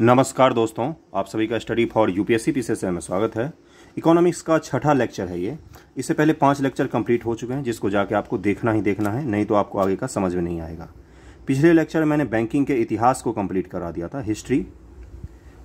नमस्कार दोस्तों आप सभी का स्टडी फॉर यूपीएससी पीसीएसएल में स्वागत है इकोनॉमिक्स का छठा लेक्चर है ये इससे पहले पांच लेक्चर कंप्लीट हो चुके हैं जिसको जाके आपको देखना ही देखना है नहीं तो आपको आगे का समझ में नहीं आएगा पिछले लेक्चर मैंने बैंकिंग के इतिहास को कंप्लीट करा दिया था हिस्ट्री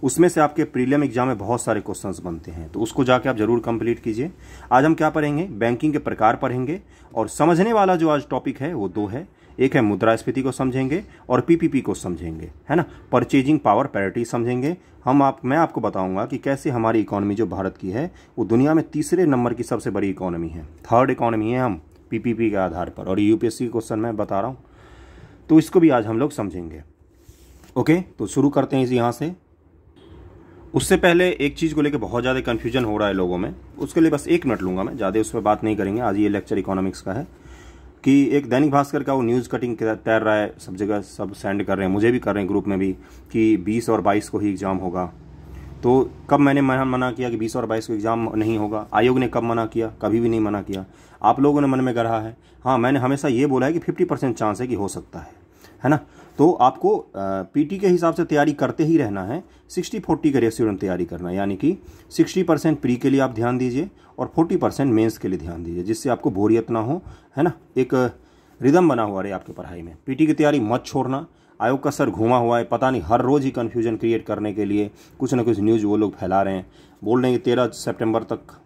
उसमें से आपके प्रीलियम एग्जाम में बहुत सारे क्वेश्चंस बनते हैं तो उसको जाके आप जरूर कंप्लीट कीजिए आज हम क्या पढ़ेंगे बैंकिंग के प्रकार पढ़ेंगे और समझने वाला जो आज टॉपिक है वो दो है एक है मुद्रास्फीति को समझेंगे और पीपीपी को समझेंगे है ना परचेजिंग पावर पैरिटी समझेंगे हम आप मैं आपको बताऊंगा कि कैसे हमारी इकोनॉमी जो भारत की है वो दुनिया में तीसरे नंबर की सबसे बड़ी इकोनॉमी है थर्ड इकोनॉमी है हम पीपीपी के आधार पर और यूपीएससी क्वेश्चन मैं बता रहा हूँ तो इसको भी आज हम लोग समझेंगे ओके तो शुरू करते हैं इस यहाँ से उससे पहले एक चीज़ को लेकर बहुत ज़्यादा कन्फ्यूजन हो रहा है लोगों में उसके लिए बस एक मिनट लूँगा मैं ज़्यादा उस पर बात नहीं करेंगे आज ये लेक्चर इकोनॉमिक्स का है कि एक दैनिक भास्कर का वो न्यूज़ कटिंग तैर रहा है सब जगह सब सेंड कर रहे हैं मुझे भी कर रहे हैं ग्रुप में भी कि बीस और बाईस को ही एग्ज़ाम होगा तो कब मैंने मना किया कि बीस और बाईस को एग्ज़ाम नहीं होगा आयोग ने कब मना किया कभी भी नहीं मना किया आप लोगों ने मन में गढ़ा है हाँ मैंने हमेशा ये बोला है कि फिफ्टी परसेंट चांस है कि हो सकता है है ना तो आपको पीटी के हिसाब से तैयारी करते ही रहना है 60 40 के रेस्टोरेंट तैयारी करना है यानी कि 60 परसेंट प्री के लिए आप ध्यान दीजिए और 40 परसेंट मेन्स के लिए ध्यान दीजिए जिससे आपको बोरियत ना हो है ना एक रिदम बना हुआ रहे आपके पढ़ाई में पीटी की तैयारी मत छोड़ना आयोग का सर घुमा हुआ है पता नहीं हर रोज़ ही कन्फ्यूजन क्रिएट करने के लिए कुछ ना कुछ न्यूज़ वो लोग फैला रहे हैं बोल रहे हैं कि तेरह सेप्टेम्बर तक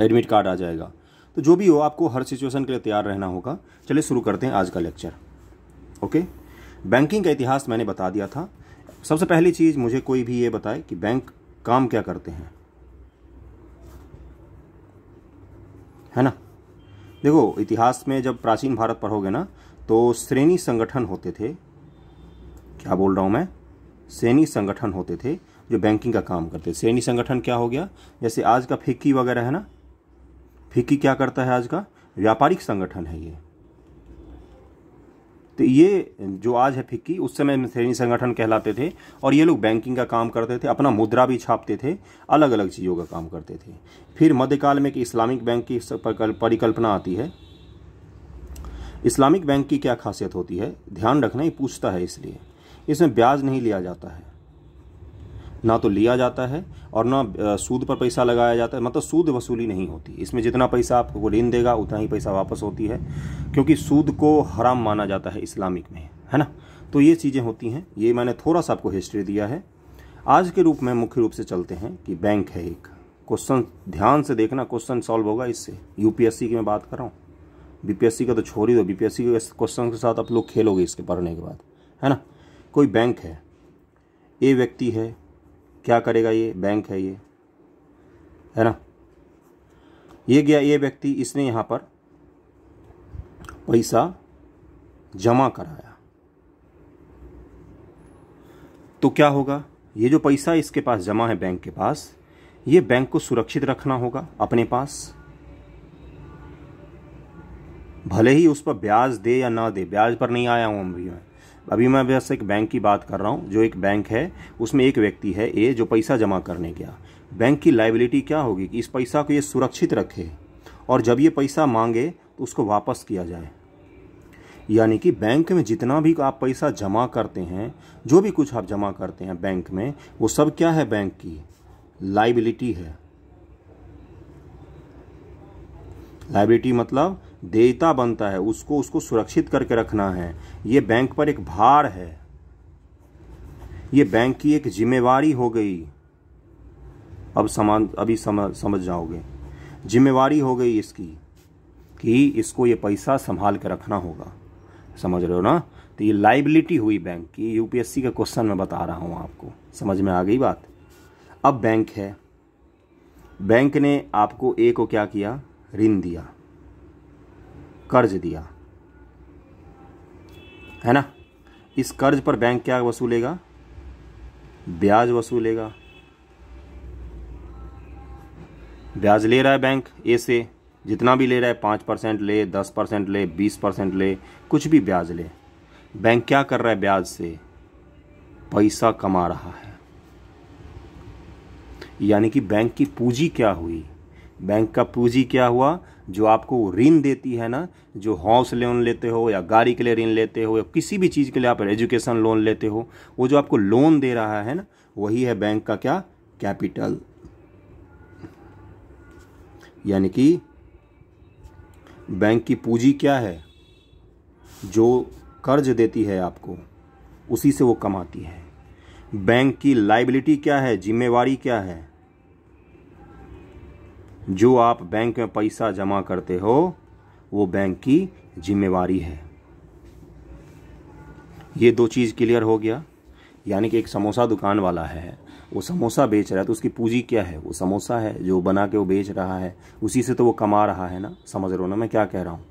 एडमिट कार्ड आ जाएगा तो जो भी हो आपको हर सिचुएशन के लिए तैयार रहना होगा चलिए शुरू करते हैं आज का लेक्चर ओके बैंकिंग का इतिहास मैंने बता दिया था सबसे पहली चीज़ मुझे कोई भी ये बताए कि बैंक काम क्या करते हैं है ना देखो इतिहास में जब प्राचीन भारत पढ़ोगे ना तो श्रेणी संगठन होते थे क्या बोल रहा हूं मैं श्रेणी संगठन होते थे जो बैंकिंग का काम करते श्रेणी संगठन क्या हो गया जैसे आज का फिक्की वगैरह है ना फिक्की क्या करता है आज का व्यापारिक संगठन है ये तो ये जो आज है फिक्की उस समय सैनिक संगठन कहलाते थे और ये लोग बैंकिंग का काम करते थे अपना मुद्रा भी छापते थे अलग अलग चीज़ों का काम करते थे फिर मध्यकाल में एक इस्लामिक बैंक की परिकल्पना आती है इस्लामिक बैंक की क्या खासियत होती है ध्यान रखना ही पूछता है इसलिए इसमें ब्याज नहीं लिया जाता है ना तो लिया जाता है और ना सूद पर पैसा लगाया जाता है मतलब सूद वसूली नहीं होती इसमें जितना पैसा आपको ऋण देगा उतना ही पैसा वापस होती है क्योंकि सूद को हराम माना जाता है इस्लामिक में है ना तो ये चीज़ें होती हैं ये मैंने थोड़ा सा आपको हिस्ट्री दिया है आज के रूप में मुख्य रूप से चलते हैं कि बैंक है एक क्वेश्चन ध्यान से देखना क्वेश्चन सॉल्व होगा इससे यूपीएससी की मैं बात कर रहा हूँ बीपीएससी का तो छोड़ ही दो बीपीएससी के क्वेश्चन के साथ आप लोग खेलोगे इसके पढ़ने के बाद है ना कोई बैंक है ए व्यक्ति है क्या करेगा ये बैंक है ये है ना ये गया ये व्यक्ति इसने यहाँ पर पैसा जमा कराया तो क्या होगा ये जो पैसा इसके पास जमा है बैंक के पास ये बैंक को सुरक्षित रखना होगा अपने पास भले ही उस पर ब्याज दे या ना दे ब्याज पर नहीं आया हूं हम भी अभी मैं वैसे एक बैंक की बात कर रहा हूँ जो एक बैंक है उसमें एक व्यक्ति है ए जो पैसा जमा करने गया बैंक की लाइबिलिटी क्या होगी कि इस पैसा को ये सुरक्षित रखे और जब ये पैसा मांगे तो उसको वापस किया जाए यानी कि बैंक में जितना भी आप पैसा जमा करते हैं जो भी कुछ आप जमा करते हैं बैंक में वो सब क्या है बैंक की लाइबिलिटी है लाइबिलिटी मतलब देयता बनता है उसको उसको सुरक्षित करके रखना है ये बैंक पर एक भार है ये बैंक की एक जिम्मेवारी हो गई अब समान अभी समझ समझ जाओगे जिम्मेवारी हो गई इसकी कि इसको ये पैसा संभाल के रखना होगा समझ रहे हो ना तो ये लाइबिलिटी हुई बैंक की यूपीएससी का क्वेश्चन मैं बता रहा हूँ आपको समझ में आ गई बात अब बैंक है बैंक ने आपको ए को क्या किया ऋण दिया कर्ज दिया है ना इस कर्ज पर बैंक क्या वसूलेगा ब्याज वसूलेगा ब्याज ले रहा है बैंक ए से जितना भी ले रहा है पाँच परसेंट ले दस परसेंट ले बीस परसेंट ले कुछ भी ब्याज ले बैंक क्या कर रहा है ब्याज से पैसा कमा रहा है यानी कि बैंक की पूंजी क्या हुई बैंक का पूंजी क्या हुआ जो आपको ऋण देती है ना जो हाउस लोन लेते हो या गाड़ी के लिए ऋण लेते हो या किसी भी चीज़ के लिए आप एजुकेशन लोन लेते हो वो जो आपको लोन दे रहा है ना वही है बैंक का क्या कैपिटल यानी कि बैंक की पूंजी क्या है जो कर्ज देती है आपको उसी से वो कमाती है बैंक की लाइबिलिटी क्या है जिम्मेवारी क्या है जो आप बैंक में पैसा जमा करते हो वो बैंक की जिम्मेवारी है ये दो चीज़ क्लियर हो गया यानी कि एक समोसा दुकान वाला है वो समोसा बेच रहा है तो उसकी पूंजी क्या है वो समोसा है जो बना के वो बेच रहा है उसी से तो वो कमा रहा है ना समझ रहे हो ना मैं क्या कह रहा हूँ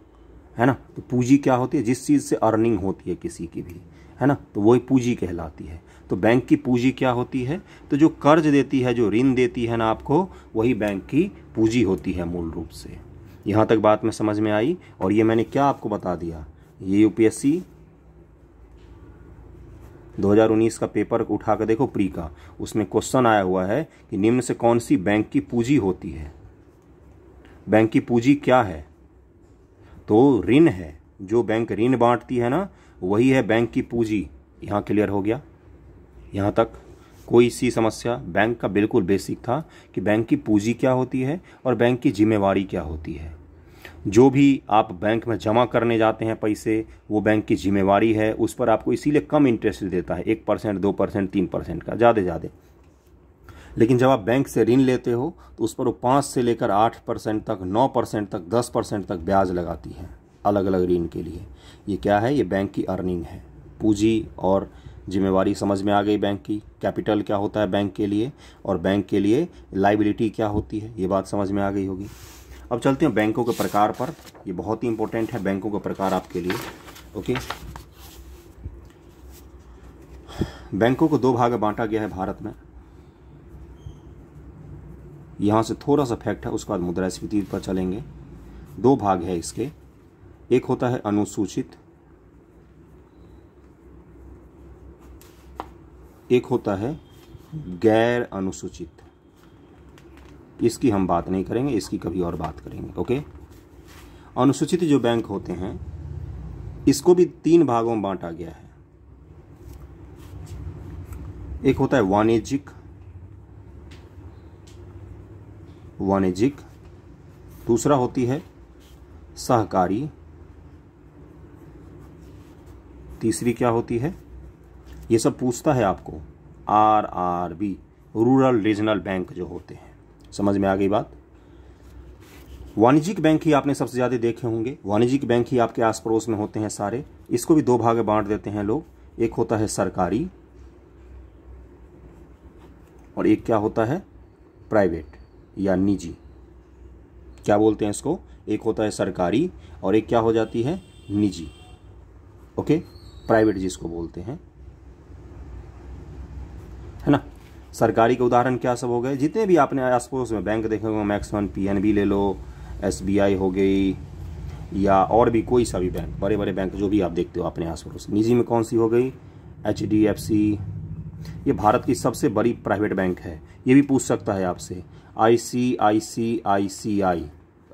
है ना तो पूंजी क्या होती है जिस चीज़ से अर्निंग होती है किसी की भी है ना तो वही पूंजी कहलाती है तो बैंक की पूंजी क्या होती है तो जो कर्ज देती है जो ऋण देती है ना आपको वही बैंक की पूंजी होती है मूल रूप से यहाँ तक बात में समझ में आई और ये मैंने क्या आपको बता दिया ये यूपीएससी 2019 का पेपर उठा कर देखो प्री का उसमें क्वेश्चन आया हुआ है कि निम्न से कौन सी बैंक की पूंजी होती है बैंक की पूंजी क्या है तो ऋण है जो बैंक ऋण बांटती है ना वही है बैंक की पूंजी यहाँ क्लियर हो गया यहाँ तक कोई सी समस्या बैंक का बिल्कुल बेसिक था कि बैंक की पूंजी क्या होती है और बैंक की जिम्मेवारी क्या होती है जो भी आप बैंक में जमा करने जाते हैं पैसे वो बैंक की जिम्मेवारी है उस पर आपको इसीलिए कम इंटरेस्ट देता है एक परसेंट दो परसेंट तीन परसेंट का ज़्यादा ज़्यादा लेकिन जब आप बैंक से ऋण लेते हो तो उस पर वो पाँच से लेकर आठ परसेंट तक नौ परसेंट तक दस परसेंट तक ब्याज लगाती है अलग अलग ऋण के लिए ये क्या है ये बैंक की अर्निंग है पूंजी और जिम्मेवारी समझ में आ गई बैंक की कैपिटल क्या होता है बैंक के लिए और बैंक के लिए लाइबिलिटी क्या होती है ये बात समझ में आ गई होगी अब चलते हैं बैंकों के प्रकार पर ये बहुत ही इंपॉर्टेंट है बैंकों का प्रकार आपके लिए ओके बैंकों को दो भाग बांटा गया है भारत में यहाँ से थोड़ा सा फैक्ट है उसके बाद मुद्रास्फीति पर चलेंगे दो भाग है इसके एक होता है अनुसूचित एक होता है गैर अनुसूचित इसकी हम बात नहीं करेंगे इसकी कभी और बात करेंगे ओके अनुसूचित जो बैंक होते हैं इसको भी तीन भागों में बांटा गया है एक होता है वाणिज्यिक वाणिज्यिक दूसरा होती है सहकारी तीसरी क्या होती है ये सब पूछता है आपको R R B rural regional bank जो होते हैं समझ में आ गई बात वाणिज्यिक बैंक ही आपने सबसे ज़्यादा देखे होंगे वाणिज्यिक बैंक ही आपके आस पड़ोस में होते हैं सारे इसको भी दो भाग बांट देते हैं लोग एक होता है सरकारी और एक क्या होता है प्राइवेट या निजी क्या बोलते हैं इसको एक होता है सरकारी और एक क्या हो जाती है निजी ओके प्राइवेट जिसको बोलते हैं है ना सरकारी के उदाहरण क्या सब हो गए जितने भी आपने आस पड़ोस में बैंक देखे होंगे मैक्स वन पी ले लो एस हो गई या और भी कोई सा भी बैंक बड़े बड़े बैंक जो भी आप देखते हो अपने आस पड़ोस निजी में कौन सी हो गई एच डी एफ सी ये भारत की सबसे बड़ी प्राइवेट बैंक है ये भी पूछ सकता है आपसे आई सी आई सी आई सी आई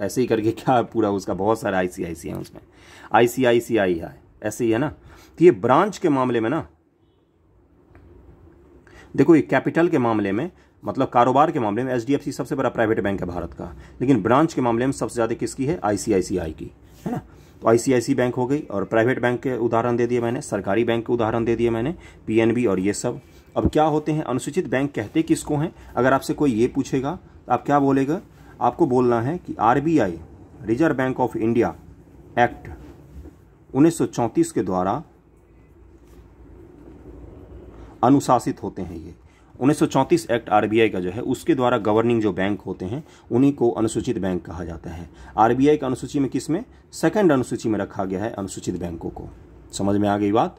ऐसे ही करके क्या पूरा उसका बहुत सारे आई सी आई सी है उसमें आई सी आई सी आई है ऐसे ही है ना तो ये ब्रांच के मामले में ना देखो ये कैपिटल के मामले में मतलब कारोबार के मामले में एच सबसे बड़ा प्राइवेट बैंक है भारत का लेकिन ब्रांच के मामले में सबसे ज़्यादा किसकी है आई की है ना तो आई बैंक हो गई और प्राइवेट बैंक के उदाहरण दे दिए मैंने सरकारी बैंक के उदाहरण दे दिए मैंने पी और ये सब अब क्या होते हैं अनुसूचित बैंक कहते किसको हैं अगर आपसे कोई ये पूछेगा तो आप क्या बोलेगा आपको बोलना है कि R Reserve Bank of India Act उन्नीस के द्वारा अनुशासित होते हैं ये 1934 एक्ट आरबीआई का जो है उसके द्वारा गवर्निंग जो बैंक होते हैं उन्हीं को अनुसूचित बैंक कहा जाता है आरबीआई का अनुसूची में किस में सेकंड अनुसूची में रखा गया है अनुसूचित बैंकों को समझ में आ गई बात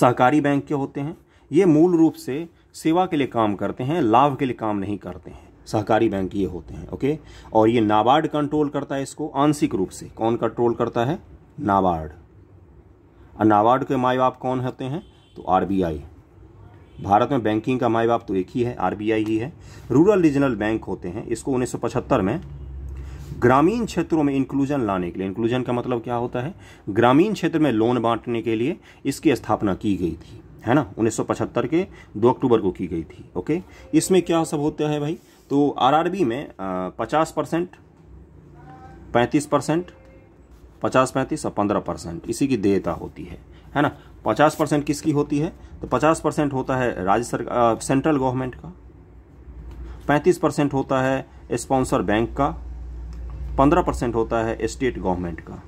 सहकारी बैंक के होते हैं ये मूल रूप से सेवा के लिए काम करते हैं लाभ के लिए काम नहीं करते हैं सहकारी बैंक ये होते हैं ओके और ये नाबार्ड कंट्रोल करता है इसको आंशिक रूप से कौन कंट्रोल करता है नाबार्ड और नाबार्ड के माए बाप कौन होते हैं तो आरबीआई भारत में बैंकिंग का माए बाप तो एक ही है आरबीआई ही है रूरल रीजनल बैंक होते हैं इसको उन्नीस में ग्रामीण क्षेत्रों में इंक्लूजन लाने के लिए इंक्लूजन का मतलब क्या होता है ग्रामीण क्षेत्र में लोन बांटने के लिए इसकी स्थापना की गई थी है ना 1975 के 2 अक्टूबर को की गई थी ओके इसमें क्या सब होता है भाई तो आरआरबी में पचास परसेंट पैंतीस परसेंट पचास पैंतीस और पंद्रह परसेंट इसी की देयता होती है है ना पचास परसेंट किसकी होती है तो पचास परसेंट होता है राज्य सरकार सेंट्रल गवर्नमेंट का पैंतीस परसेंट होता है स्पॉन्सर बैंक का पंद्रह परसेंट होता है स्टेट गवर्नमेंट का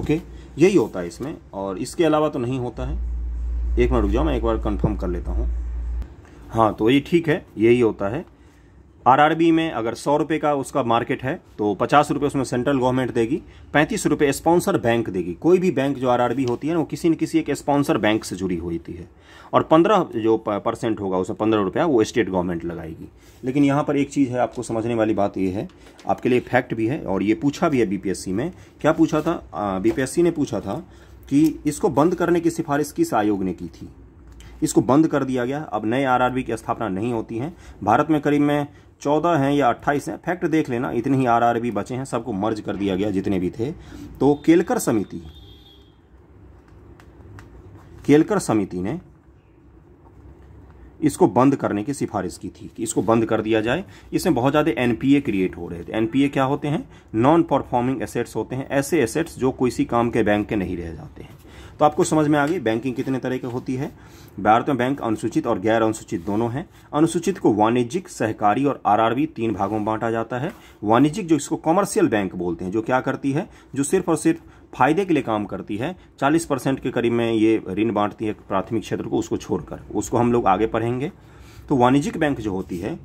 ओके यही होता है इसमें और इसके अलावा तो नहीं होता है एक मिनट रुक जाओ मैं एक बार कंफर्म कर लेता हूँ हाँ तो ये ठीक है यही होता है आरआरबी में अगर सौ रुपये का उसका मार्केट है तो पचास रुपये उसमें सेंट्रल गवर्नमेंट देगी पैंतीस रुपये स्पॉन्सर बैंक देगी कोई भी बैंक जो आरआरबी होती है ना वो किसी न किसी एक स्पॉन्सर बैंक से जुड़ी होती है और पंद्रह जो परसेंट होगा उसमें पंद्रह रुपया वो स्टेट गवर्नमेंट लगाएगी लेकिन यहाँ पर एक चीज़ है आपको समझने वाली बात ये है आपके लिए फैक्ट भी है और ये पूछा भी है बीपीएससी में क्या पूछा था बीपीएससी ने पूछा था कि इसको बंद करने की सिफारिश किस आयोग ने की थी इसको बंद कर दिया गया अब नए आरआरबी की स्थापना नहीं होती है भारत में करीब में चौदह हैं या अट्ठाईस हैं फैक्ट देख लेना इतने ही आर भी बचे हैं सबको मर्ज कर दिया गया जितने भी थे तो केलकर समिति केलकर समिति ने इसको बंद करने की सिफारिश की थी कि इसको बंद कर दिया जाए इसमें बहुत ज़्यादा एनपीए क्रिएट हो रहे थे एनपीए क्या होते हैं नॉन परफॉर्मिंग एसेट्स होते हैं ऐसे एसेट्स जो किसी काम के बैंक के नहीं रह जाते हैं तो आपको समझ में आ गई बैंकिंग कितने तरह की होती है भारत में बैंक अनुसूचित और गैर अनुसूचित दोनों हैं अनुसूचित को वाणिज्यिक सहकारी और आरआरबी तीन भागों में बांटा जाता है वाणिज्यिक जो इसको कॉमर्शियल बैंक बोलते हैं जो क्या करती है जो सिर्फ और सिर्फ फायदे के लिए काम करती है 40 परसेंट के करीब में ये ऋण बांटती है प्राथमिक क्षेत्र को उसको छोड़कर उसको हम लोग आगे पढ़ेंगे तो वाणिज्यिक बैंक जो होती है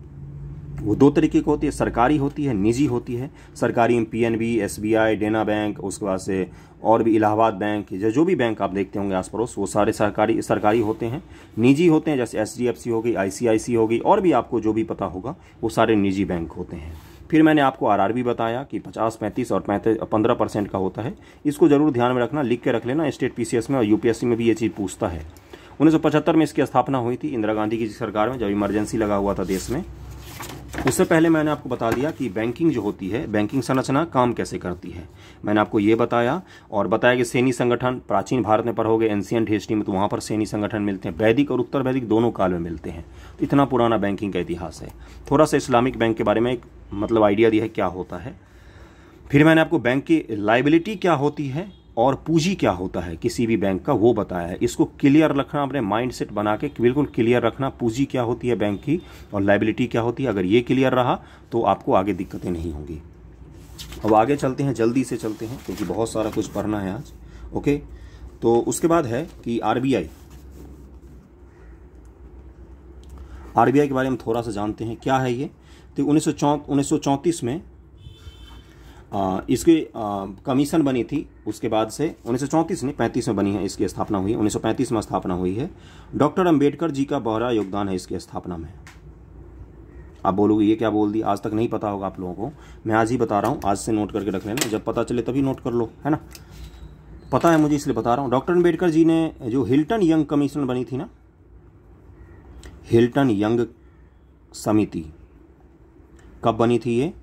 वो दो तरीके की होती है सरकारी होती है निजी होती है सरकारी में P N B S B I Dena bank उसके बाद से और भी इलाहाबाद बैंक या जो भी बैंक आप देखते होंगे आस पड़ोस वो सारे सरकारी सरकारी होते हैं निजी होते हैं जैसे एच डी एफ सी होगी आई सी आई सी होगी और भी आपको जो भी पता होगा वो सारे निजी बैंक होते हैं फिर मैंने आपको आर बताया कि पचास पैंतीस और पैंतीस पंद्रह परसेंट का होता है इसको जरूर ध्यान में रखना लिख के रख लेना स्टेट पी में और यूपीएससी में भी ये चीज़ पूछता है उन्नीस में इसकी स्थापना हुई थी इंदिरा गांधी की सरकार में जब इमरजेंसी लगा हुआ था देश में उससे पहले मैंने आपको बता दिया कि बैंकिंग जो होती है बैंकिंग संरचना काम कैसे करती है मैंने आपको ये बताया और बताया कि सैनी संगठन प्राचीन भारत में पढ़ोगे एंशियंट हिस्ट्री में तो वहाँ पर सैनी संगठन मिलते हैं वैदिक और उत्तर वैदिक दोनों काल में मिलते हैं तो इतना पुराना बैंकिंग का इतिहास है थोड़ा सा इस्लामिक बैंक के बारे में एक मतलब आइडिया दिया है क्या होता है फिर मैंने आपको बैंक की लाइबिलिटी क्या होती है और पूंजी क्या होता है किसी भी बैंक का वो बताया है इसको क्लियर रखना अपने माइंड सेट बना के बिल्कुल क्लियर रखना पूंजी क्या होती है बैंक की और लाइबिलिटी क्या होती है अगर ये क्लियर रहा तो आपको आगे दिक्कतें नहीं होंगी अब आगे चलते हैं जल्दी से चलते हैं क्योंकि बहुत सारा कुछ पढ़ना है आज ओके तो उसके बाद है कि आर आरबीआई के बारे में थोड़ा सा जानते हैं क्या है ये तो उन्नीस सौ में इसकी कमीशन बनी थी उसके बाद से उन्नीस सौ पैंतीस में बनी है इसकी स्थापना हुई सौ उन्नीस में स्थापना हुई है डॉक्टर अम्बेडकर जी का बहरा योगदान है इसकी स्थापना में आप बोलोगे ये क्या बोल दी आज तक नहीं पता होगा आप लोगों को मैं आज ही बता रहा हूँ आज से नोट करके रख लेना जब पता चले तभी नोट कर लो है ना पता है मुझे इसलिए बता रहा हूँ डॉक्टर अम्बेडकर जी ने जो हिल्टन यंग कमीशन बनी थी ना हिल्टन यंग समिति कब बनी थी ये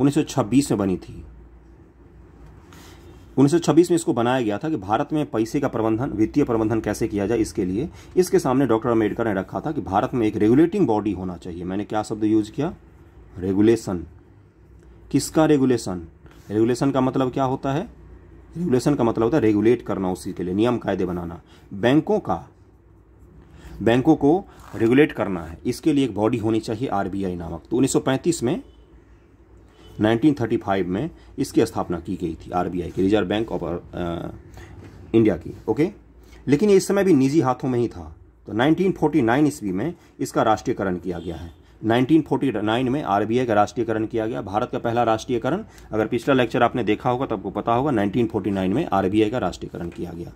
1926 में बनी थी 1926 में इसको बनाया गया था कि भारत में पैसे का प्रबंधन वित्तीय प्रबंधन कैसे किया जाए इसके लिए इसके सामने डॉक्टर अम्बेडकर ने रखा था कि भारत में एक रेगुलेटिंग बॉडी होना चाहिए मैंने क्या शब्द यूज किया रेगुलेशन किसका रेगुलेशन रेगुलेशन का मतलब क्या होता है रेगुलेशन का मतलब होता है रेगुलेट करना उसी के लिए नियम कायदे बनाना बैंकों का बैंकों को रेगुलेट करना है इसके लिए एक बॉडी होनी चाहिए आरबीआई नामक तो 1935 में 1935 में इसकी स्थापना की गई थी आरबीआई की रिजर्व बैंक ऑफ इंडिया की ओके लेकिन ये इस समय भी निजी हाथों में ही था तो 1949 ईस्वी में इसका राष्ट्रीयकरण किया गया है 1949 में आरबीआई का राष्ट्रीयकरण किया गया भारत का पहला राष्ट्रीयकरण अगर पिछला लेक्चर आपने देखा होगा तो आपको पता होगा 1949 में आरबीआई का राष्ट्रीयकरण किया गया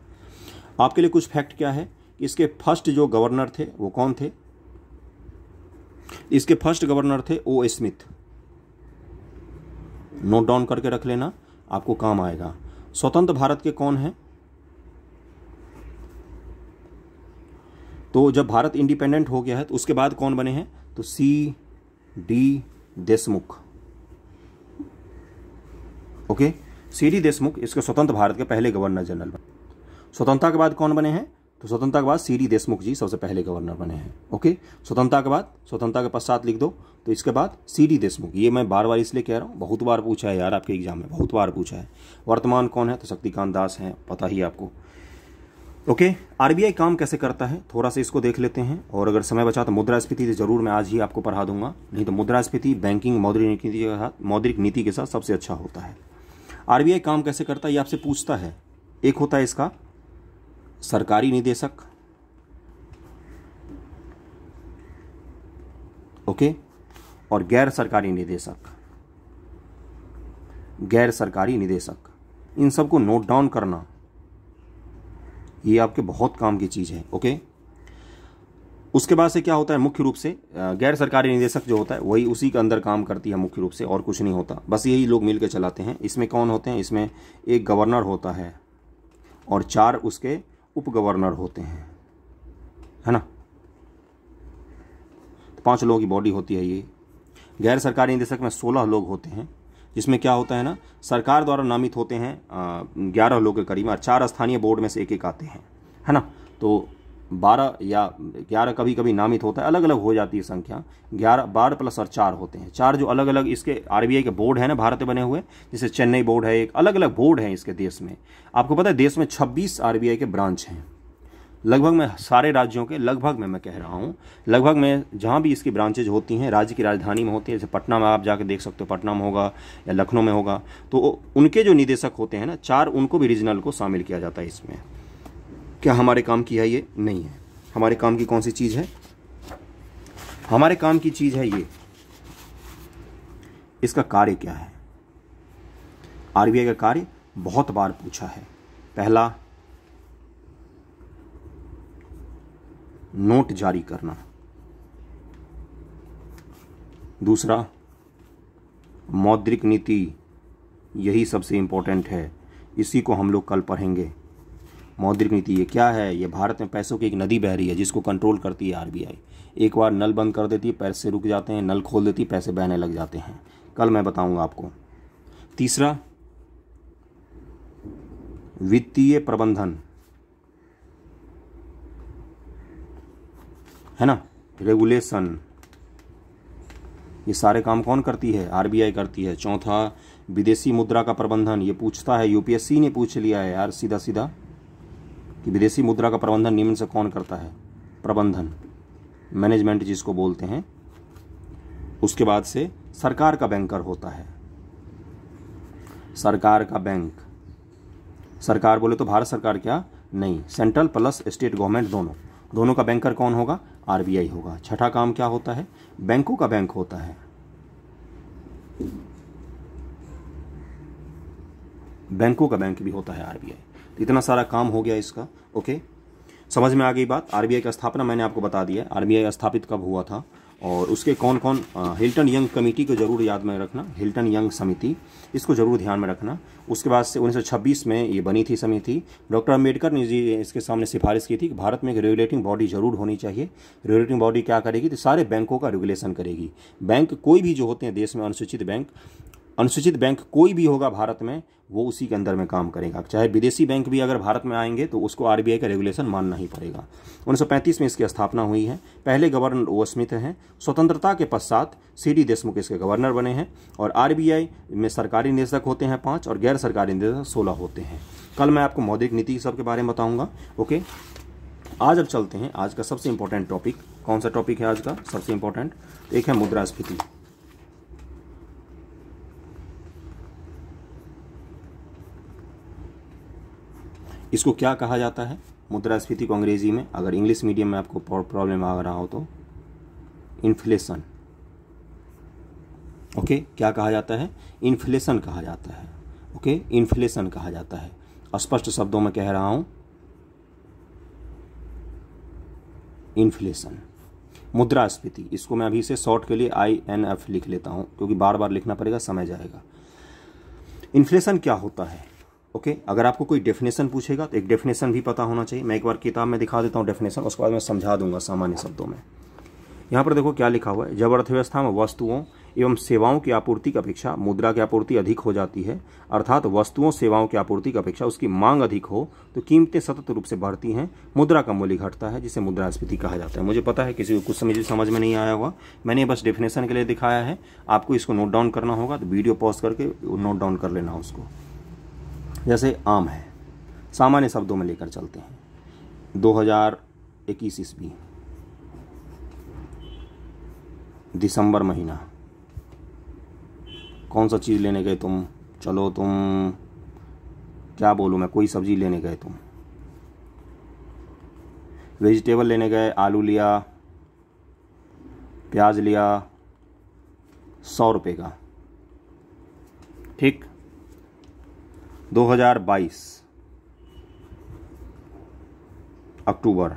आपके लिए कुछ फैक्ट क्या है इसके फर्स्ट जो गवर्नर थे वो कौन थे इसके फर्स्ट गवर्नर थे ओ स्मिथ नोट डाउन करके रख लेना आपको काम आएगा स्वतंत्र भारत के कौन हैं तो जब भारत इंडिपेंडेंट हो गया है तो उसके बाद कौन बने हैं तो C D Deshmukh okay C D Deshmukh इसके स्वतंत्र भारत के पहले गवर्नर जनरल स्वतंत्रता के बाद कौन बने हैं तो स्वतंत्रता के बाद सीरी देशमुख जी सबसे पहले गवर्नर बने हैं ओके स्वतंत्रता के बाद स्वतंत्रता के पश्चात लिख दो तो इसके बाद सीरी देशमुख ये मैं बार बार इसलिए कह रहा हूँ बहुत बार पूछा है यार आपके एग्जाम में बहुत बार पूछा है वर्तमान कौन है तो शक्तिकांत दास हैं पता ही आपको ओके आरबीआई काम कैसे करता है थोड़ा सा इसको देख लेते हैं और अगर समय बचा तो मुद्रास्फीति तो जरूर मैं आज ही आपको पढ़ा दूंगा नहीं तो मुद्रास्फीति बैंकिंग मौद्रिक नीति के साथ मौद्रिक नीति के साथ सबसे अच्छा होता है आरबीआई काम कैसे करता है ये आपसे पूछता है एक होता है इसका सरकारी निदेशक ओके और गैर सरकारी निदेशक गैर सरकारी निदेशक इन सबको नोट डाउन करना ये आपके बहुत काम की चीज़ है ओके उसके बाद से क्या होता है मुख्य रूप से गैर सरकारी निदेशक जो होता है वही उसी के अंदर काम करती है मुख्य रूप से और कुछ नहीं होता बस यही लोग मिलकर चलाते हैं इसमें कौन होते हैं इसमें एक गवर्नर होता है और चार उसके उप गवर्नर होते हैं है ना तो पांच लोगों की बॉडी होती है ये गैर सरकारी निदेशक में सोलह लोग होते हैं जिसमें क्या होता है ना सरकार द्वारा नामित होते हैं ग्यारह लोग के करीब और चार स्थानीय बोर्ड में से एक एक आते हैं है ना तो बारह या ग्यारह कभी कभी नामित होता है अलग अलग हो जाती है संख्या ग्यारह बारह प्लस और चार होते हैं चार जो अलग अलग इसके आरबीआई के बोर्ड हैं ना भारत में बने हुए जैसे चेन्नई बोर्ड है एक अलग अलग बोर्ड है इसके देश में आपको पता है देश में छब्बीस आरबीआई के ब्रांच हैं लगभग मैं सारे राज्यों के लगभग में मैं कह रहा हूँ लगभग में जहाँ भी इसकी ब्रांचेज होती हैं राज्य की राजधानी में होती है जैसे पटना में आप जाके देख सकते हो पटना में होगा या लखनऊ में होगा तो उनके जो निदेशक होते हैं ना चार उनको भी रीजनल को शामिल किया जाता है इसमें क्या हमारे काम की है ये नहीं है हमारे काम की कौन सी चीज़ है हमारे काम की चीज़ है ये इसका कार्य क्या है आरबीआई का कार्य बहुत बार पूछा है पहला नोट जारी करना दूसरा मौद्रिक नीति यही सबसे इंपॉर्टेंट है इसी को हम लोग कल पढ़ेंगे मौद्रिक नीति ये क्या है ये भारत में पैसों की एक नदी बह रही है जिसको कंट्रोल करती है आरबीआई एक बार नल बंद कर देती है पैसे रुक जाते हैं नल खोल देती पैसे बहने लग जाते हैं कल मैं बताऊंगा आपको तीसरा वित्तीय प्रबंधन है ना रेगुलेशन ये सारे काम कौन करती है आरबीआई करती है चौथा विदेशी मुद्रा का प्रबंधन ये पूछता है यूपीएससी ने पूछ लिया है यार सीधा सीधा कि विदेशी मुद्रा का प्रबंधन निम्न से कौन करता है प्रबंधन मैनेजमेंट जिसको बोलते हैं उसके बाद से सरकार का बैंकर होता है सरकार का बैंक सरकार बोले तो भारत सरकार क्या नहीं सेंट्रल प्लस स्टेट गवर्नमेंट दोनों दोनों का बैंकर कौन होगा आरबीआई होगा छठा काम क्या होता है बैंकों का बैंक होता है बैंकों का बैंक भी होता है आरबीआई इतना सारा काम हो गया इसका ओके समझ में आ गई बात आरबीआई का स्थापना मैंने आपको बता दिया आरबीआई स्थापित कब हुआ था और उसके कौन कौन हिल्टन यंग कमेटी को जरूर याद में रखना हिल्टन यंग समिति इसको जरूर ध्यान में रखना उसके बाद से 1926 में ये बनी थी समिति डॉक्टर अम्बेडकर ने जी इसके सामने सिफारिश की थी कि भारत में एक रेगुलेटिंग बॉडी जरूर होनी चाहिए रेगुलेटिंग बॉडी क्या करेगी तो सारे बैंकों का रेगुलेशन करेगी बैंक कोई भी जो होते हैं देश में अनुसूचित बैंक अनुसूचित बैंक कोई भी होगा भारत में वो उसी के अंदर में काम करेगा चाहे विदेशी बैंक भी अगर भारत में आएंगे तो उसको आरबीआई का रेगुलेशन मानना ही पड़ेगा 1935 में इसकी स्थापना हुई है पहले गवर्नर ओ स्मिथ हैं स्वतंत्रता के पश्चात सी डी देशमुख इसके गवर्नर बने हैं और आरबीआई में सरकारी निदेशक होते हैं पाँच और गैर सरकारी निदेशक सोलह होते हैं कल मैं आपको मौद्रिक नीति सब के बारे में बताऊँगा ओके आज अब चलते हैं आज का सबसे इम्पोर्टेंट टॉपिक कौन सा टॉपिक है आज का सबसे इम्पोर्टेंट एक है मुद्रास्फीति इसको क्या कहा जाता है मुद्रास्फीति को अंग्रेजी में अगर इंग्लिश मीडियम में आपको प्रॉब्लम आ रहा हो तो इन्फ्लेशन ओके okay, क्या कहा जाता है इन्फ्लेशन कहा जाता है ओके okay, इन्फ्लेशन कहा जाता है स्पष्ट शब्दों में कह रहा हूं इन्फ्लेशन मुद्रास्फीति इसको मैं अभी से शॉर्ट के लिए आई एन एफ लिख लेता हूं क्योंकि बार बार लिखना पड़ेगा समय जाएगा इन्फ्लेशन क्या होता है ओके okay? अगर आपको कोई डेफिनेशन पूछेगा तो एक डेफिनेशन भी पता होना चाहिए मैं एक बार किताब में दिखा देता हूँ डेफिनेशन उसके बाद मैं समझा दूंगा सामान्य शब्दों में यहाँ पर देखो क्या लिखा हुआ है जब अर्थव्यवस्था में वस्तुओं एवं सेवाओं की आपूर्ति की अपेक्षा मुद्रा की आपूर्ति अधिक हो जाती है अर्थात वस्तुओं सेवाओं की आपूर्ति की अपेक्षा उसकी मांग अधिक हो तो कीमतें सतत रूप से बढ़ती हैं मुद्रा का मूल्य घटता है जिसे मुद्रास्फीति कहा जाता है मुझे पता है किसी को कुछ समझ समझ में नहीं आया हुआ मैंने बस डेफिनेशन के लिए दिखाया है आपको इसको नोट डाउन करना होगा तो वीडियो पॉज करके नोट डाउन कर लेना उसको जैसे आम है सामान्य शब्दों में लेकर चलते हैं 2021 ईस्वी दिसंबर महीना कौन सा चीज़ लेने गए तुम चलो तुम क्या बोलूँ मैं कोई सब्ज़ी लेने गए तुम वेजिटेबल लेने गए आलू लिया प्याज लिया सौ रुपये का ठीक 2022 अक्टूबर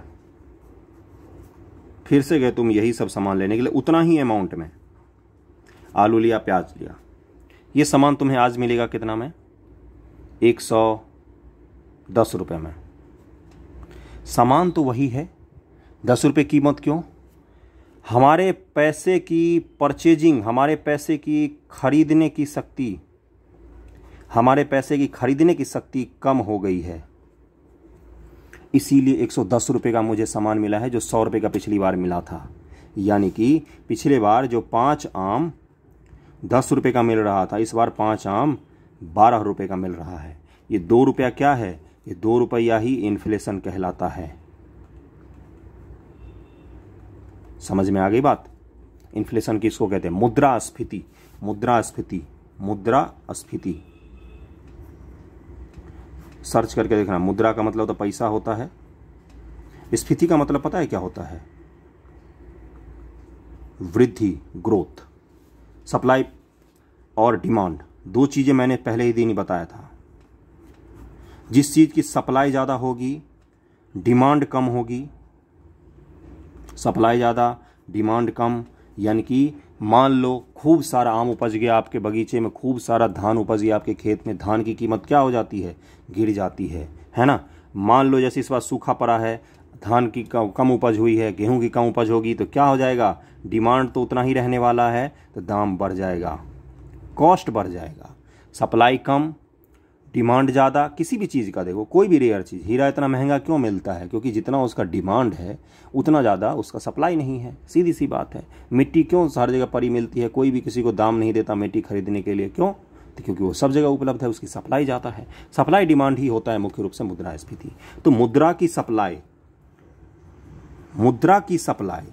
फिर से गए तुम यही सब सामान लेने के लिए उतना ही अमाउंट में आलू लिया प्याज लिया ये सामान तुम्हें आज मिलेगा कितना में एक सौ दस रुपये में सामान तो वही है दस रुपये कीमत क्यों हमारे पैसे की परचेजिंग हमारे पैसे की खरीदने की शक्ति हमारे पैसे की खरीदने की शक्ति कम हो गई है इसीलिए एक सौ का मुझे सामान मिला है जो सौ रुपये का पिछली बार मिला था यानी कि पिछले बार जो पाँच आम दस रुपये का मिल रहा था इस बार पाँच आम बारह रुपये का मिल रहा है ये दो रुपया क्या है ये दो रुपया ही इन्फ्लेशन कहलाता है समझ में आ गई बात इन्फ्लेशन किसको कहते हैं मुद्रास्फीति मुद्रास्फीति मुद्रास्फीति सर्च करके देखना मुद्रा का मतलब तो पैसा होता है स्फीति का मतलब पता है क्या होता है वृद्धि ग्रोथ सप्लाई और डिमांड दो चीज़ें मैंने पहले ही दिन ही बताया था जिस चीज़ की सप्लाई ज़्यादा होगी डिमांड कम होगी सप्लाई ज़्यादा डिमांड कम यानी कि मान लो खूब सारा आम उपज गया आपके बगीचे में खूब सारा धान उपज गया आपके खेत में धान की कीमत क्या हो जाती है गिर जाती है है ना मान लो जैसे इस बार सूखा पड़ा है धान की कम उपज हुई है गेहूं की कम उपज होगी तो क्या हो जाएगा डिमांड तो उतना ही रहने वाला है तो दाम बढ़ जाएगा कॉस्ट बढ़ जाएगा सप्लाई कम डिमांड ज़्यादा किसी भी चीज़ का देखो कोई भी रेयर चीज़ हीरा इतना महंगा क्यों मिलता है क्योंकि जितना उसका डिमांड है उतना ज़्यादा उसका सप्लाई नहीं है सीधी सी बात है मिट्टी क्यों हर जगह परी मिलती है कोई भी किसी को दाम नहीं देता मिट्टी खरीदने के लिए क्यों तो क्योंकि वो सब जगह उपलब्ध है उसकी सप्लाई ज़्यादा है सप्लाई डिमांड ही होता है मुख्य रूप से मुद्रा स्फीति तो मुद्रा की सप्लाई मुद्रा की सप्लाई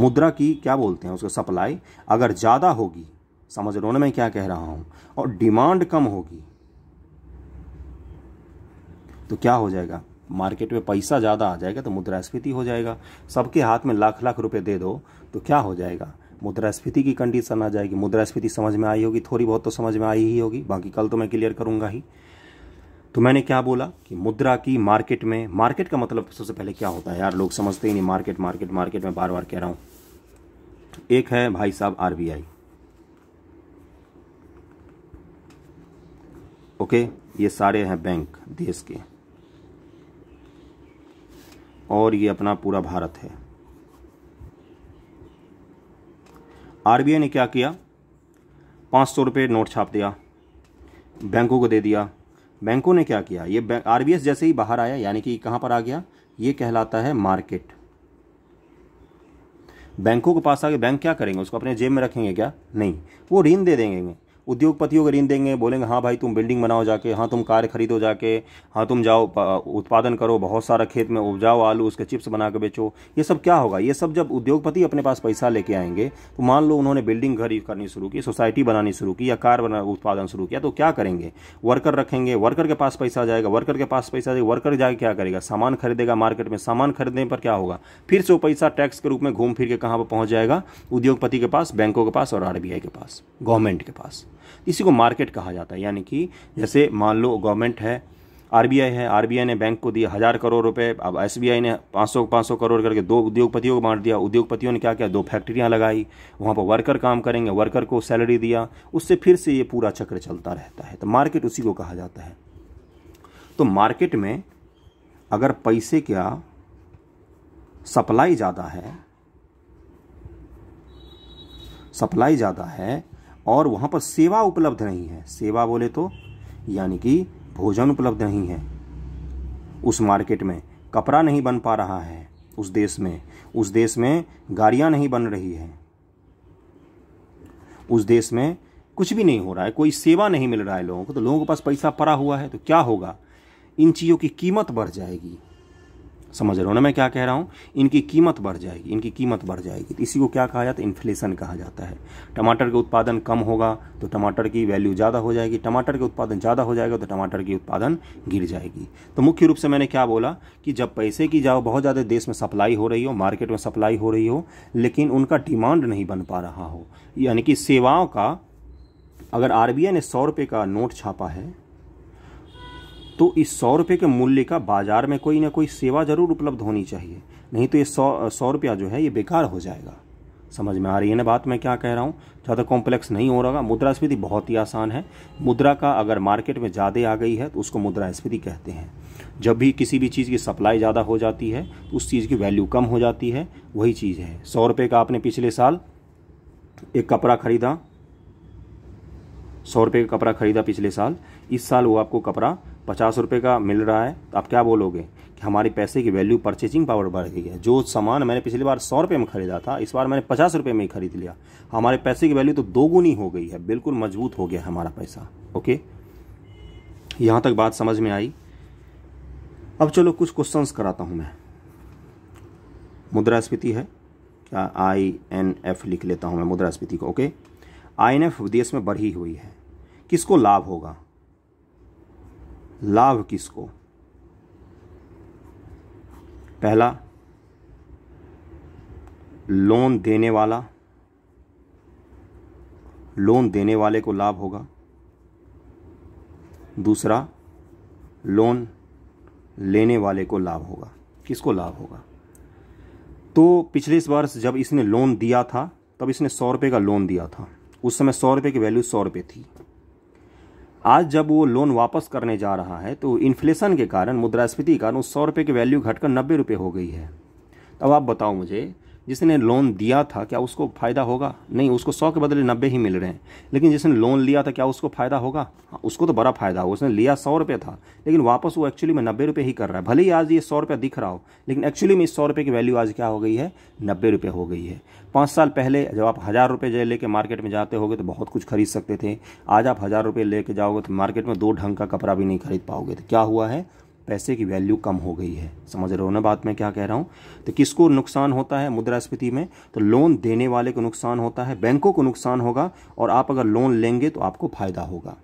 मुद्रा की क्या बोलते हैं उसका सप्लाई अगर ज़्यादा होगी समझ लो ना मैं क्या कह रहा हूं और डिमांड कम होगी तो क्या हो जाएगा मार्केट में पैसा ज़्यादा आ जाएगा तो मुद्रास्फीति हो जाएगा सबके हाथ में लाख लाख रुपए दे दो तो क्या हो जाएगा मुद्रास्फीति की कंडीशन आ जाएगी मुद्रास्फीति समझ में आई होगी थोड़ी बहुत तो समझ में आई ही होगी बाकी कल तो मैं क्लियर करूंगा ही तो मैंने क्या बोला कि मुद्रा की मार्केट में मार्केट का मतलब सबसे पहले क्या होता है यार लोग समझते ही नहीं मार्केट मार्केट मार्केट में बार बार कह रहा हूं एक है भाई साहब आरबीआई ओके ये सारे हैं बैंक देश के और ये अपना पूरा भारत है आरबीआई ने क्या किया पाँच सौ रुपये नोट छाप दिया बैंकों को दे दिया बैंकों ने क्या किया ये आर जैसे ही बाहर आया यानी कि कहाँ पर आ गया ये कहलाता है मार्केट बैंकों के पास गए बैंक क्या करेंगे उसको अपने जेब में रखेंगे क्या नहीं वो ऋण दे देंगे उद्योगपतियों को ऋण देंगे बोलेंगे हाँ भाई तुम बिल्डिंग बनाओ जाके हाँ तुम कार खरीदो जाके हाँ तुम जाओ उत्पादन करो बहुत सारा खेत में उपजाओ आलू उसके चिप्स बना के बेचो ये सब क्या होगा ये सब जब उद्योगपति अपने पास पैसा लेके आएंगे तो मान लो उन्होंने बिल्डिंग खरीद करनी शुरू की सोसाइटी बनानी शुरू की या कार बना उत्पादन शुरू किया तो क्या करेंगे वर्कर रखेंगे वर्कर के पास पैसा जाएगा वर्कर के पास पैसा जाएगा वर्कर जाके क्या करेगा सामान खरीदेगा मार्केट में सामान खरीदने पर क्या होगा फिर से वो पैसा टैक्स के रूप में घूम फिर के कहाँ पर पहुँच जाएगा उद्योगपति के पास बैंकों के पास और आरबीआई के पास गवर्नमेंट के पास इसी को मार्केट कहा जाता है यानी कि जैसे मान लो गवर्नमेंट है आरबीआई है आरबीआई ने बैंक को दिया हज़ार करोड़ रुपए अब एसबीआई ने सौ पाँच सौ करोड़ करके दो उद्योगपतियों को बांट दिया उद्योगपतियों ने क्या किया दो फैक्ट्रियां लगाई वहाँ पर वर्कर काम करेंगे वर्कर को सैलरी दिया उससे फिर से ये पूरा चक्र चलता रहता है तो मार्केट उसी को कहा जाता है तो मार्केट में अगर पैसे क्या सप्लाई ज़्यादा है सप्लाई ज़्यादा है और वहाँ पर सेवा उपलब्ध नहीं है सेवा बोले तो यानी कि भोजन उपलब्ध नहीं है उस मार्केट में कपड़ा नहीं बन पा रहा है उस देश में उस देश में गाड़ियाँ नहीं बन रही है उस देश में कुछ भी नहीं हो रहा है कोई सेवा नहीं मिल रहा है लोगों को तो लोगों के पास पैसा पड़ा हुआ है तो क्या होगा इन चीज़ों की कीमत बढ़ जाएगी समझ रहे हो ना मैं क्या कह रहा हूँ इनकी कीमत बढ़ जाएगी इनकी कीमत बढ़ जाएगी तो इसी को क्या कहा जाता है इन्फ्लेशन कहा जाता है टमाटर का उत्पादन कम होगा तो टमाटर की वैल्यू ज़्यादा हो जाएगी टमाटर का उत्पादन ज़्यादा हो जाएगा तो टमाटर की उत्पादन गिर जाएगी तो मुख्य रूप से मैंने क्या बोला कि जब पैसे की जाओ बहुत ज़्यादा देश में सप्लाई हो रही हो मार्केट में सप्लाई हो रही हो लेकिन उनका डिमांड नहीं बन पा रहा हो यानी कि सेवाओं का अगर आर ने सौ रुपये का नोट छापा है तो इस सौ रुपये के मूल्य का बाज़ार में कोई ना कोई सेवा ज़रूर उपलब्ध होनी चाहिए नहीं तो ये सौ सौ रुपया जो है ये बेकार हो जाएगा समझ में आ रही है ना बात मैं क्या कह रहा हूँ ज़्यादा कॉम्प्लेक्स नहीं हो रहा मुद्रास्फीति बहुत ही आसान है मुद्रा का अगर मार्केट में ज़्यादा आ गई है तो उसको मुद्रास्फीति कहते हैं जब भी किसी भी चीज़ की सप्लाई ज़्यादा हो जाती है तो उस चीज़ की वैल्यू कम हो जाती है वही चीज़ है सौ रुपये का आपने पिछले साल एक कपड़ा ख़रीदा सौ रुपये का कपड़ा ख़रीदा पिछले साल इस साल वो आपको कपड़ा पचास रुपये का मिल रहा है तो आप क्या बोलोगे कि हमारे पैसे की वैल्यू परचेजिंग पावर बढ़ गई है जो सामान मैंने पिछली बार सौ रुपये में खरीदा था इस बार मैंने पचास रुपये में ही खरीद लिया हमारे पैसे की वैल्यू तो दोगुनी हो गई है बिल्कुल मजबूत हो गया है हमारा पैसा ओके यहाँ तक बात समझ में आई अब चलो कुछ क्वेश्चंस कराता हूँ मैं मुद्रास्फीति है क्या आई एन एफ लिख लेता हूँ मैं मुद्रास्फीति को ओके आई एन एफ देश में बढ़ी हुई है किसको लाभ होगा लाभ किसको पहला लोन देने वाला लोन देने वाले को लाभ होगा दूसरा लोन लेने वाले को लाभ होगा किसको लाभ होगा तो पिछले इस वर्ष जब इसने लोन दिया था तब इसने सौ रुपये का लोन दिया था उस समय सौ रुपये की वैल्यू सौ रुपये थी आज जब वो लोन वापस करने जा रहा है तो इन्फ्लेशन के कारण मुद्रास्फीति के कारण सौ रुपये की वैल्यू घटकर नब्बे रुपये हो गई है अब आप बताओ मुझे जिसने लोन दिया था क्या उसको फ़ायदा होगा नहीं उसको सौ के बदले नब्बे ही मिल रहे हैं लेकिन जिसने लोन लिया था क्या उसको फ़ायदा होगा हाँ, उसको तो बड़ा फ़ायदा होगा उसने लिया सौ रुपये था लेकिन वापस वो एक्चुअली में नब्बे रुपये ही कर रहा है भले ही आज ये सौ रुपया दिख रहा हो लेकिन एक्चुअली में इस सौ रुपये की वैल्यू आज क्या हो गई है नब्बे रुपये हो गई है पाँच साल पहले जब आप हज़ार रुपये जो लेके मार्केट में जाते होगे तो बहुत कुछ खरीद सकते थे आज आप हज़ार रुपये लेके जाओगे तो मार्केट में दो ढंग का कपड़ा भी नहीं खरीद पाओगे तो क्या हुआ है पैसे की वैल्यू कम हो गई है समझ रहे हो ना बात मैं क्या कह रहा हूँ तो किसको नुकसान होता है मुद्रास्फीति में तो लोन देने वाले को नुकसान होता है बैंकों को नुकसान होगा और आप अगर लोन लेंगे तो आपको फ़ायदा होगा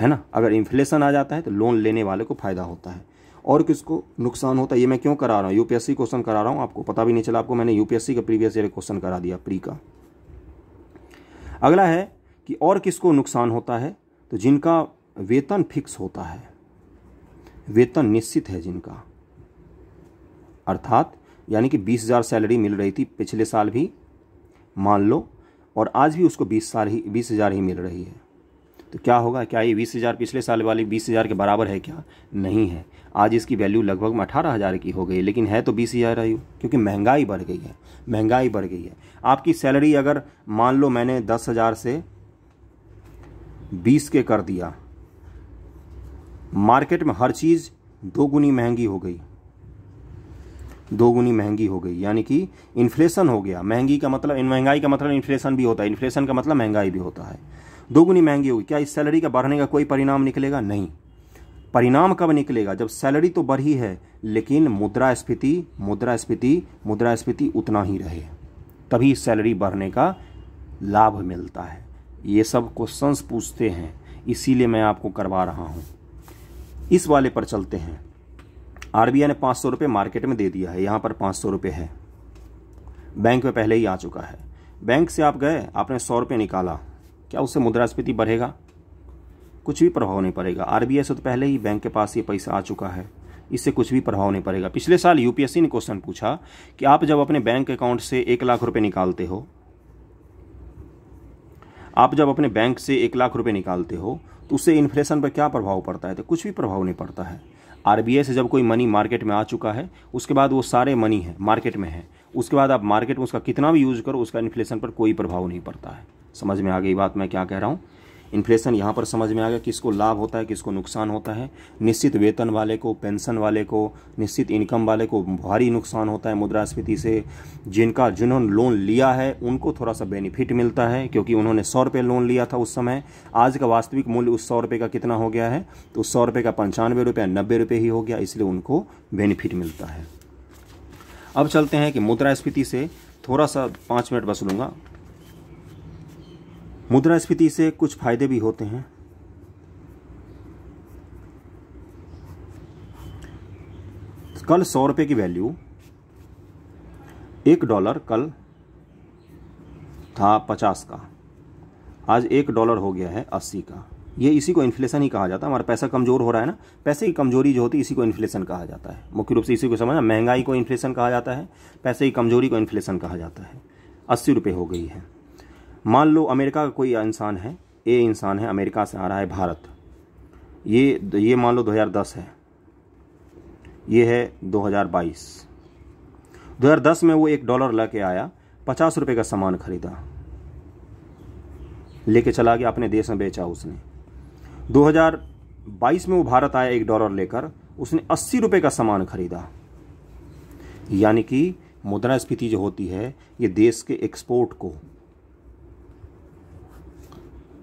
है ना अगर इन्फ्लेशन आ जाता है तो लोन लेने वाले को फ़ायदा होता है और किसको नुकसान होता है ये मैं क्यों करा रहा हूँ यूपीएससी क्वेश्चन करा रहा हूँ आपको पता भी नहीं चला आपको मैंने यूपीएससी का प्रीवियस ईयर क्वेश्चन करा दिया प्री का अगला है कि और किसको नुकसान होता है तो जिनका वेतन फिक्स होता है वेतन तो निश्चित है जिनका अर्थात यानी कि बीस हज़ार सैलरी मिल रही थी पिछले साल भी मान लो और आज भी उसको बीस साल ही बीस हज़ार ही मिल रही है तो क्या होगा क्या ये बीस हज़ार पिछले साल वाली बीस हज़ार के बराबर है क्या नहीं है आज इसकी वैल्यू लगभग में अठारह हज़ार की हो गई लेकिन है तो बीस हज़ार ही क्योंकि महंगाई बढ़ गई है महंगाई बढ़ गई है आपकी सैलरी अगर मान लो मैंने दस हज़ार से बीस के कर दिया मार्केट में हर चीज़ दोगुनी महंगी हो गई दोगुनी महंगी हो गई यानी कि इन्फ्लेशन हो गया महंगी का मतलब महंगाई का मतलब इन्फ्लेशन भी होता है इन्फ्लेशन का मतलब महंगाई भी होता है दोगुनी महंगी होगी क्या इस सैलरी का बढ़ने का कोई परिणाम निकलेगा नहीं परिणाम कब निकलेगा जब सैलरी तो बढ़ी है लेकिन मुद्रास्फीति मुद्रास्फीति मुद्रास्फीति उतना ही रहे तभी सैलरी बढ़ने का लाभ मिलता है ये सब क्वेश्चंस पूछते हैं इसीलिए मैं आपको करवा रहा हूँ इस वाले पर चलते हैं आरबीआई ने पाँच सौ रुपये मार्केट में दे दिया है यहाँ पर पाँच सौ रुपये है बैंक में पहले ही आ चुका है बैंक से आप गए आपने सौ रुपये निकाला क्या उससे मुद्रास्फीति बढ़ेगा कुछ भी प्रभाव नहीं पड़ेगा आरबीआई से तो पहले ही बैंक के पास ये पैसा आ चुका है इससे कुछ भी प्रभाव नहीं पड़ेगा पिछले साल यूपीएससी ने क्वेश्चन पूछा कि आप जब अपने बैंक अकाउंट से एक लाख रुपये निकालते हो आप जब अपने बैंक से एक लाख रुपये निकालते हो तो उससे इन्फ्लेशन पर क्या प्रभाव पड़ता है तो कुछ भी प्रभाव नहीं पड़ता है आर से जब कोई मनी मार्केट में आ चुका है उसके बाद वो सारे मनी है मार्केट में है उसके बाद आप मार्केट में उसका कितना भी यूज़ करो उसका इन्फ्लेशन पर कोई प्रभाव नहीं पड़ता है समझ में आ गई बात मैं क्या कह रहा हूँ इन्फ्लेशन यहाँ पर समझ में आ गया किसको लाभ होता है किसको नुकसान होता है निश्चित वेतन वाले को पेंशन वाले को निश्चित इनकम वाले को भारी नुकसान होता है मुद्रास्फीति से जिनका जिन्होंने लोन लिया है उनको थोड़ा सा बेनिफिट मिलता है क्योंकि उन्होंने सौ रुपये लोन लिया था उस समय आज का वास्तविक मूल्य उस सौ रुपये का कितना हो गया है तो सौ रुपये का पंचानवे रुपये नब्बे रुपये ही हो गया इसलिए उनको बेनिफिट मिलता है अब चलते हैं कि मुद्रास्फीति से थोड़ा सा पाँच मिनट बस लूँगा मुद्रास्फीति से कुछ फायदे भी होते हैं कल सौ रुपये की वैल्यू एक डॉलर कल था पचास का आज एक डॉलर हो गया है अस्सी का ये इसी को इन्फ्लेशन ही कहा जाता है हमारा पैसा कमज़ोर हो रहा है ना पैसे की कमजोरी जो होती है इसी को इन्फ्लेशन कहा जाता है मुख्य रूप से इसी को समझना महंगाई को इन्फ्लेशन कहा जाता है पैसे की कमजोरी को इन्फ्लेशन कहा जाता है अस्सी रुपये हो गई है मान लो अमेरिका का कोई इंसान है ये इंसान है अमेरिका से आ रहा है भारत ये ये मान लो 2010 है ये है 2022 2010 में वो एक डॉलर लेके आया पचास रुपये का सामान खरीदा लेके चला गया अपने देश में बेचा उसने 2022 में वो भारत आया एक डॉलर लेकर उसने अस्सी रुपये का सामान खरीदा यानी कि मुद्रास्फीति जो होती है ये देश के एक्सपोर्ट को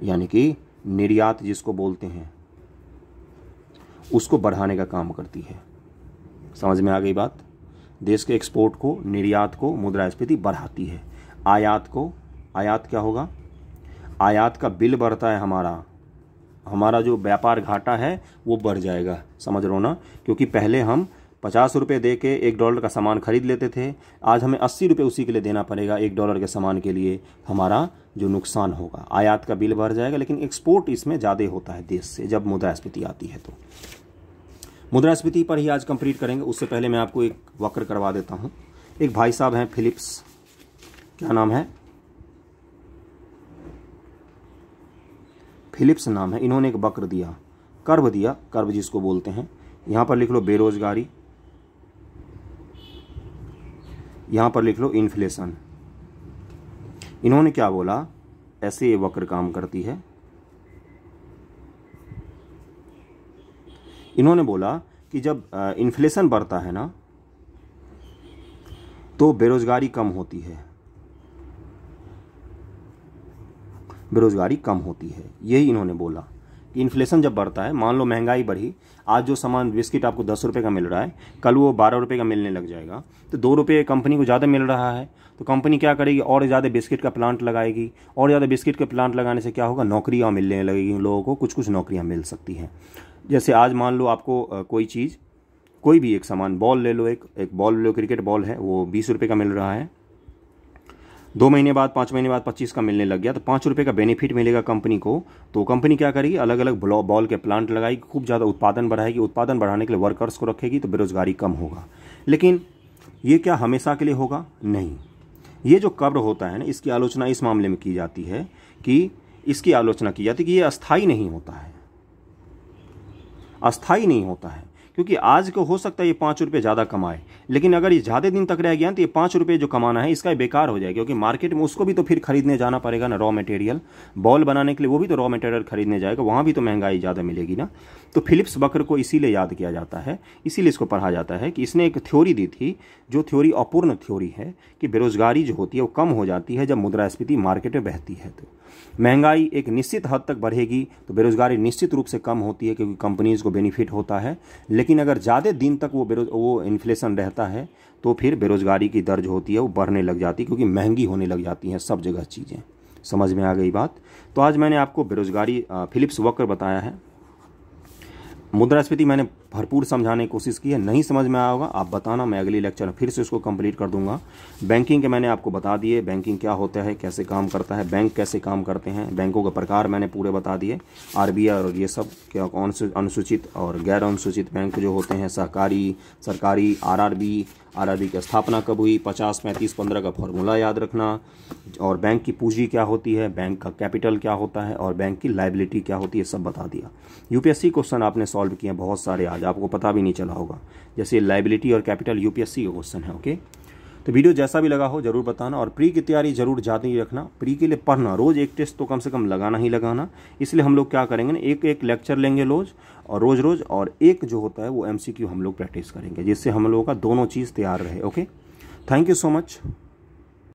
यानी कि निर्यात जिसको बोलते हैं उसको बढ़ाने का काम करती है समझ में आ गई बात देश के एक्सपोर्ट को निर्यात को मुद्रास्फीति बढ़ाती है आयात को आयात क्या होगा आयात का बिल बढ़ता है हमारा हमारा जो व्यापार घाटा है वो बढ़ जाएगा समझ हो ना क्योंकि पहले हम पचास रुपये दे के एक डॉलर का सामान खरीद लेते थे आज हमें अस्सी रुपये उसी के लिए देना पड़ेगा एक डॉलर के सामान के लिए हमारा जो नुकसान होगा आयात का बिल भर जाएगा लेकिन एक्सपोर्ट इसमें ज़्यादा होता है देश से जब मुद्रास्फीति आती है तो मुद्रास्फीति पर ही आज कंप्लीट करेंगे उससे पहले मैं आपको एक वक्र करवा देता हूँ एक भाई साहब हैं फिलिप्स क्या नाम है फिलिप्स नाम है इन्होंने एक वक्र दिया कर्व दिया कर्व जिसको बोलते हैं यहाँ पर लिख लो बेरोजगारी यहाँ पर लिख लो इन्फ्लेशन इन्होंने क्या बोला ऐसे ये वक्र काम करती है इन्होंने बोला कि जब इन्फ्लेशन बढ़ता है ना तो बेरोजगारी कम होती है बेरोजगारी कम होती है यही इन्होंने बोला इन्फ्लेशन जब बढ़ता है मान लो महंगाई बढ़ी आज जो सामान बिस्किट आपको दस रुपये का मिल रहा है कल वो बारह रुपये का मिलने लग जाएगा तो दो रुपये कंपनी को ज़्यादा मिल रहा है तो कंपनी क्या करेगी और ज़्यादा बिस्किट का प्लांट लगाएगी और ज़्यादा बिस्किट का प्लांट लगाने से क्या होगा नौकरियाँ मिलने लगेगी उन लोगों को कुछ कुछ नौकरियाँ मिल सकती हैं जैसे आज मान लो आपको कोई चीज़ कोई भी एक सामान बॉल ले लो एक एक बॉल ले लो क्रिकेट बॉल है वो बीस रुपये का मिल रहा है दो महीने बाद पाँच महीने बाद पच्चीस का मिलने लग गया तो पाँच रुपये का बेनिफिट मिलेगा कंपनी को तो कंपनी क्या करेगी अलग अलग बॉल के प्लांट लगाएगी खूब ज़्यादा उत्पादन बढ़ाएगी उत्पादन बढ़ाने के लिए वर्कर्स को रखेगी तो बेरोजगारी कम होगा लेकिन ये क्या हमेशा के लिए होगा नहीं ये जो कब्र होता है ना इसकी आलोचना इस मामले में की जाती है कि इसकी आलोचना की जाती है कि ये अस्थाई नहीं होता है अस्थाई नहीं होता है क्योंकि आज को हो सकता है ये पाँच रुपये ज़्यादा कमाए लेकिन अगर ये ज़्यादा दिन तक रह गया तो ये पाँच रुपये जो कमाना है इसका बेकार हो जाएगा क्योंकि मार्केट में उसको भी तो फिर खरीदने जाना पड़ेगा ना रॉ मटेरियल बॉल बनाने के लिए वो भी तो रॉ मटेरियल खरीदने जाएगा वहाँ भी तो महंगाई ज़्यादा मिलेगी ना तो फिलिप्स बकर को इसीलिए याद किया जाता है इसीलिए इसको पढ़ा जाता है कि इसने एक थ्योरी दी थी जो थ्योरी अपूर्ण थ्योरी है कि बेरोजगारी जो होती है वो कम हो जाती है जब मुद्रास्फीति मार्केट में बहती है तो महंगाई एक निश्चित हद तक बढ़ेगी तो बेरोजगारी निश्चित रूप से कम होती है क्योंकि कंपनीज को बेनिफिट होता है लेकिन अगर ज़्यादा दिन तक वो बेरोज वो इन्फ्लेशन रहता है तो फिर बेरोजगारी की दर्ज होती है वो बढ़ने लग जाती है क्योंकि महंगी होने लग जाती हैं सब जगह चीज़ें समझ में आ गई बात तो आज मैंने आपको बेरोजगारी फिलिप्स वक्र बताया है मुद्रास्फीति मैंने भरपूर समझाने की कोशिश की है नहीं समझ में आया होगा आप बताना मैं अगली लेक्चर फिर से उसको कंप्लीट कर दूंगा बैंकिंग के मैंने आपको बता दिए बैंकिंग क्या होता है कैसे काम करता है बैंक कैसे काम करते हैं बैंकों के प्रकार मैंने पूरे बता दिए आर और ये सब क्या अनुसूचित और गैर अनुसूचित बैंक जो होते हैं सहकारी सरकारी आर आरआरबी की स्थापना कब हुई पचास पैंतीस पंद्रह का फॉर्मूला याद रखना और बैंक की पूंजी क्या होती है बैंक का कैपिटल क्या होता है और बैंक की लाइबिलिटी क्या होती है सब बता दिया यूपीएससी क्वेश्चन आपने सॉल्व किए हैं बहुत सारे आज आपको पता भी नहीं चला होगा जैसे लाइबिलिटी और कैपिटल यूपीएससी का क्वेश्चन है ओके तो वीडियो जैसा भी लगा हो जरूर बताना और प्री की तैयारी जरूर ही रखना प्री के लिए पढ़ना रोज एक टेस्ट तो कम से कम लगाना ही लगाना इसलिए हम लोग क्या करेंगे ना एक एक लेक्चर लेंगे रोज और रोज़ रोज़ और एक जो होता है वो एम हम लोग प्रैक्टिस करेंगे जिससे हम लोगों का दोनों चीज़ तैयार रहे okay thank you so much